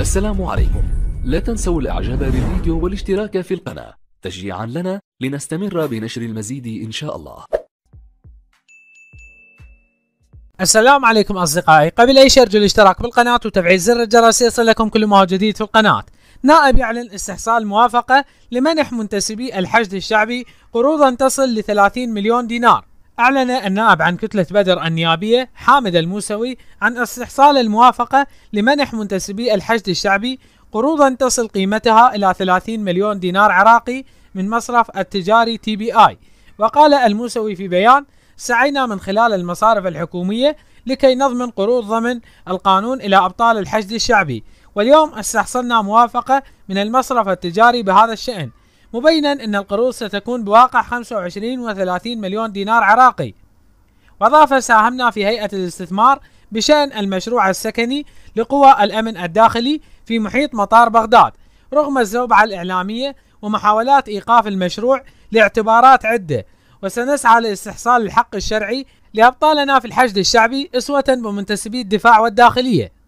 السلام عليكم لا تنسوا الاعجاب بالفيديو والاشتراك في القناة تشجيعا لنا لنستمر بنشر المزيد ان شاء الله السلام عليكم أصدقائي قبل أي شيء أرجو الاشتراك بالقناة وتفعيل زر الجرس يصلكم كل ما هو جديد في القناة نائب يعلن استحصال موافقة لمنح منتسبي الحشد الشعبي قروضا تصل ل 30 مليون دينار أعلن النائب عن كتلة بدر النيابية حامد الموسوي عن استحصال الموافقة لمنح منتسبي الحشد الشعبي قروضا تصل قيمتها إلى 30 مليون دينار عراقي من مصرف التجاري تي بي آي وقال الموسوي في بيان سعينا من خلال المصارف الحكومية لكي نضمن قروض ضمن القانون إلى أبطال الحشد الشعبي واليوم استحصلنا موافقة من المصرف التجاري بهذا الشأن مبينا أن القروض ستكون بواقع 25 و30 مليون دينار عراقي وأضاف ساهمنا في هيئة الاستثمار بشأن المشروع السكني لقوى الأمن الداخلي في محيط مطار بغداد رغم الزوبعة الإعلامية ومحاولات إيقاف المشروع لاعتبارات عدة وسنسعى لاستحصال الحق الشرعي لأبطالنا في الحشد الشعبي أسوة بمنتسبي الدفاع والداخلية